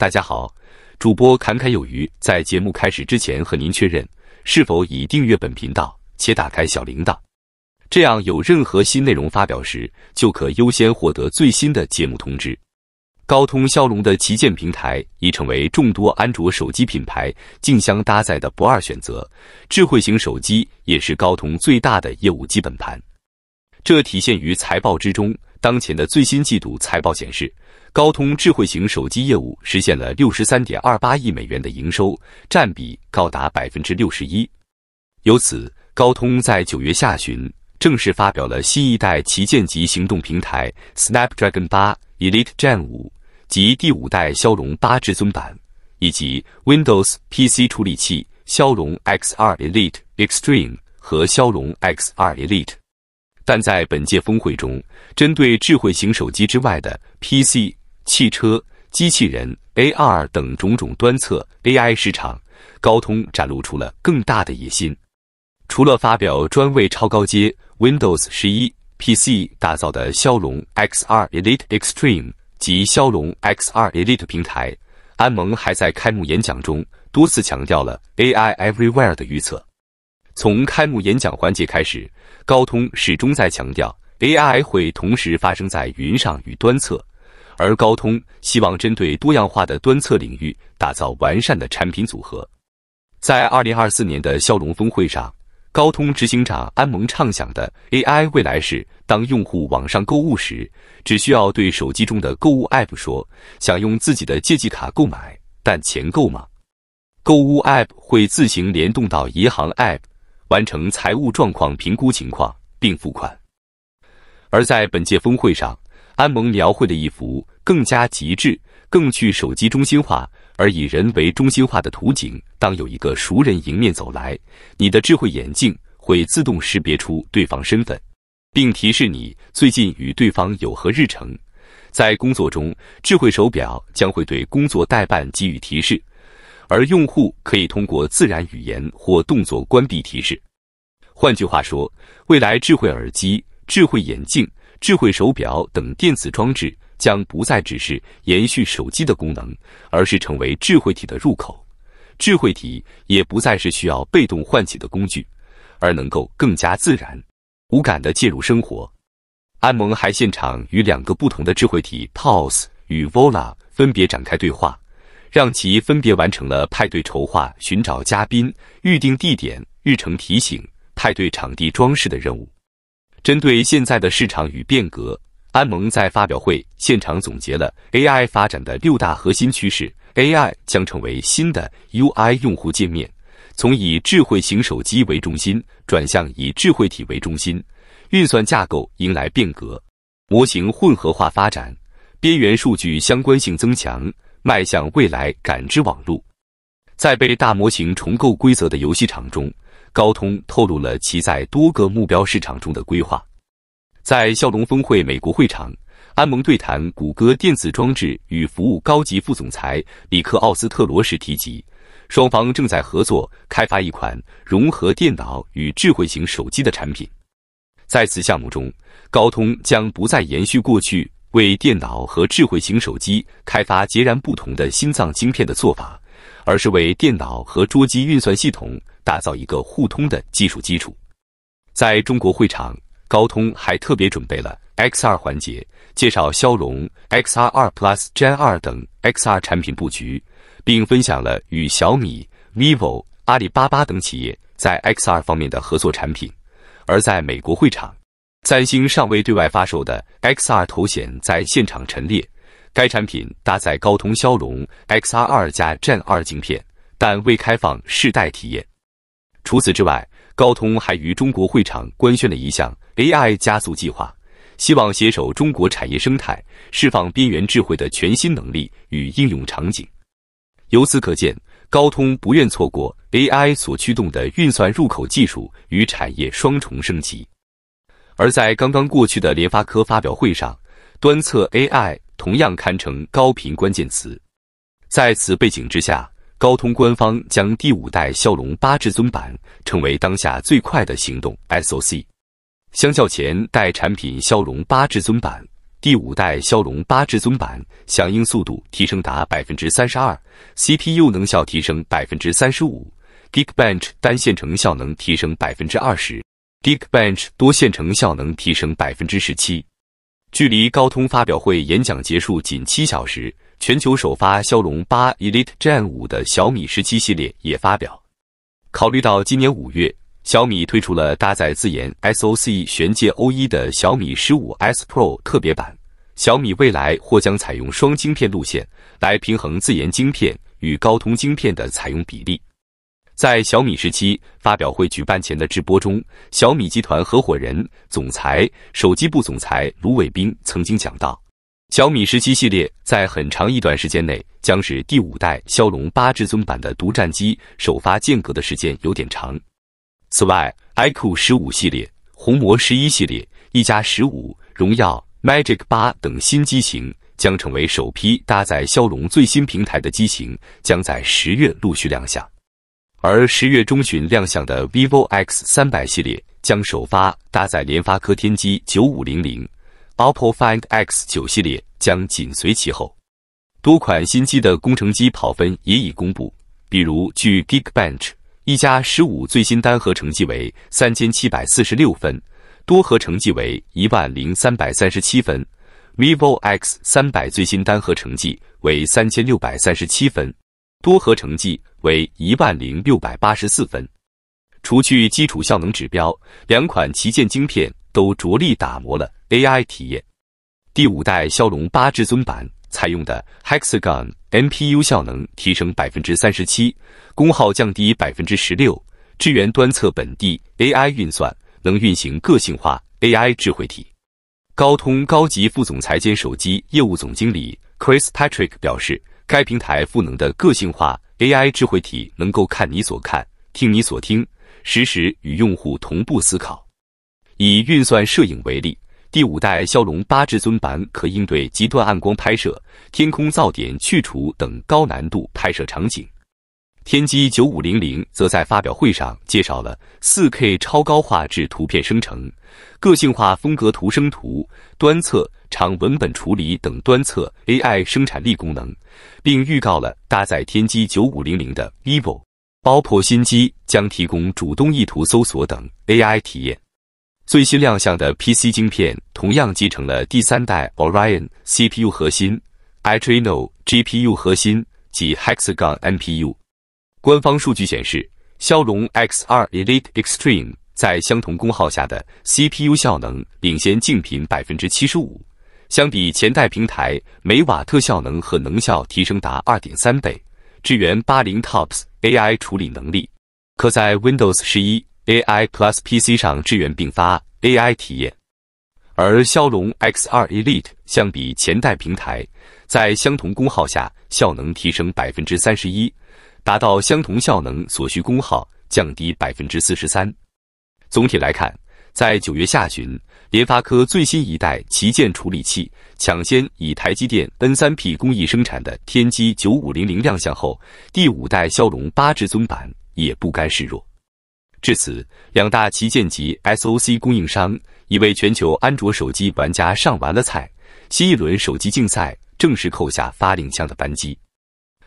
大家好，主播侃侃有余。在节目开始之前，和您确认是否已订阅本频道且打开小铃铛，这样有任何新内容发表时，就可优先获得最新的节目通知。高通骁龙的旗舰平台已成为众多安卓手机品牌竞相搭载的不二选择。智慧型手机也是高通最大的业务基本盘，这体现于财报之中。当前的最新季度财报显示。高通智慧型手机业务实现了六十三点二八亿美元的营收，占比高达百分之六十一。由此，高通在九月下旬正式发表了新一代旗舰级行动平台 Snapdragon 八 Elite Gen 五及第五代骁龙八至尊版，以及 Windows PC 处理器骁龙 X 二 Elite Extreme 和骁龙 X 二 Elite。但在本届峰会中，针对智慧型手机之外的 PC。汽车、机器人、AR 等种种端侧 AI 市场，高通展露出了更大的野心。除了发表专为超高阶 Windows 十一 PC 打造的骁龙 X2 Elite Extreme 及骁龙 X2 Elite 平台，安盟还在开幕演讲中多次强调了 AI Everywhere 的预测。从开幕演讲环节开始，高通始终在强调 AI 会同时发生在云上与端侧。而高通希望针对多样化的端侧领域打造完善的产品组合，在二零二四年的骁龙峰会上，高通执行长安蒙畅想的 AI 未来是：当用户网上购物时，只需要对手机中的购物 App 说“想用自己的借记卡购买，但钱够吗？”购物 App 会自行联动到银行 App，完成财务状况评估情况并付款。而在本届峰会上，安蒙描绘了一幅更加极致、更具手机中心化而以人为中心化的图景。当有一个熟人迎面走来，你的智慧眼镜会自动识别出对方身份，并提示你最近与对方有何日程。在工作中，智慧手表将会对工作代办给予提示，而用户可以通过自然语言或动作关闭提示。换句话说，未来智慧耳机、智慧眼镜。智慧手表等电子装置将不再只是延续手机的功能，而是成为智慧体的入口。智慧体也不再是需要被动唤起的工具，而能够更加自然、无感的介入生活。安蒙还现场与两个不同的智慧体 p a l s 与 Vola 分别展开对话，让其分别完成了派对筹划、寻找嘉宾、预定地点、日程提醒、派对场地装饰的任务。针对现在的市场与变革，安盟在发表会现场总结了 AI 发展的六大核心趋势：AI 将成为新的 UI 用户界面，从以智慧型手机为中心转向以智慧体为中心；运算架构迎来变革，模型混合化发展，边缘数据相关性增强，迈向未来感知网络。在被大模型重构规则的游戏场中。高通透露了其在多个目标市场中的规划。在骁龙峰会美国会场，安盟对谈谷歌电子装置与服务高级副总裁里克·奥斯特罗时提及，双方正在合作开发一款融合电脑与智慧型手机的产品。在此项目中，高通将不再延续过去为电脑和智慧型手机开发截然不同的心脏晶片的做法，而是为电脑和桌机运算系统。打造一个互通的技术基础。在中国会场，高通还特别准备了 XR 环节，介绍骁龙 XR 二 Plus Gen 二等 XR 产品布局，并分享了与小米、vivo、阿里巴巴等企业在 XR 方面的合作产品。而在美国会场，三星尚未对外发售的 XR 头显在现场陈列，该产品搭载高通骁龙 XR 二加 Gen 二晶片，但未开放试戴体验。除此之外，高通还于中国会场官宣了一项 AI 加速计划，希望携手中国产业生态，释放边缘智慧的全新能力与应用场景。由此可见，高通不愿错过 AI 所驱动的运算入口技术与产业双重升级。而在刚刚过去的联发科发表会上，端侧 AI 同样堪称高频关键词。在此背景之下，高通官方将第五代骁龙八至尊版称为当下最快的行动 SOC。相较前代产品骁龙八至尊版，第五代骁龙八至尊版响应速度提升达百分之三十二，CPU 能效提升百分之三十五，Geekbench 单线程效能提升百分之二十，Geekbench 多线程效能提升百分之十七。距离高通发表会演讲结束仅七小时。全球首发骁龙八 Elite Gen 5的小米十七系列也发表。考虑到今年五月小米推出了搭载自研 SoC 玄界 O1 的小米十五 Pro 特别版，小米未来或将采用双晶片路线来平衡自研晶片与高通晶片的采用比例。在小米十七发表会举办前的直播中，小米集团合伙人、总裁、手机部总裁卢伟冰曾经讲到。小米十七系列在很长一段时间内将是第五代骁龙八至尊版的独占机，首发间隔的时间有点长。此外，iQ 十五系列、红魔十一系列、一加十五、荣耀 Magic 八等新机型将成为首批搭载骁龙最新平台的机型，将在十月陆续亮相。而十月中旬亮相的 vivo X 三百系列将首发搭载联发科天玑九五零零。OPPO Find X 九系列将紧随其后，多款新机的工程机跑分也已公布。比如，据 Geekbench，一加十五最新单核成绩为三千七百四十六分，多核成绩为一万零三百三十七分；vivo X 三百最新单核成绩为三千六百三十七分，多核成绩为一万零六百八十四分。除去基础效能指标，两款旗舰晶片。都着力打磨了 AI 体验。第五代骁龙八至尊版采用的 Hexagon MPU 效能提升百分之三十七，功耗降低百分之十六，支援端侧本地 AI 运算，能运行个性化 AI 智慧体。高通高级副总裁兼手机业务总经理 Chris Patrick 表示，该平台赋能的个性化 AI 智慧体能够看你所看，听你所听，实时与用户同步思考。以运算摄影为例，第五代骁龙八至尊版可应对极端暗光拍摄、天空噪点去除等高难度拍摄场景。天玑九五零零则在发表会上介绍了四 K 超高画质图片生成、个性化风格图生图、端侧长文本处理等端侧 AI 生产力功能，并预告了搭载天玑九五零零的 vivo 包破新机将提供主动意图搜索等 AI 体验。最新亮相的 PC 晶片同样集成了第三代 Orion CPU 核心、Adreno GPU 核心及 Hexagon MPU。官方数据显示，骁龙 X2 Elite Extreme 在相同功耗下的 CPU 效能领先竞品百分之七十五，相比前代平台每瓦特效能和能效提升达二点三倍，支援八零 TOPS AI 处理能力，可在 Windows 十一。AI Plus PC 上支援并发 AI 体验，而骁龙 X2 Elite 相比前代平台，在相同功耗下，效能提升百分之三十一，达到相同效能所需功耗降低百分之四十三。总体来看，在九月下旬，联发科最新一代旗舰处理器抢先以台积电 N3P 工艺生产的天玑九五零零亮相后，第五代骁龙八至尊版也不甘示弱。至此，两大旗舰级 S O C 供应商已为全球安卓手机玩家上完了菜，新一轮手机竞赛正式扣下发令枪的扳机。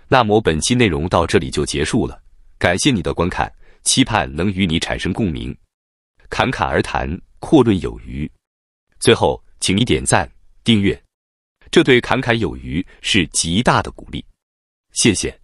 那么本期内容到这里就结束了，感谢你的观看，期盼能与你产生共鸣。侃侃而谈，阔论有余。最后，请你点赞、订阅，这对侃侃有余是极大的鼓励。谢谢。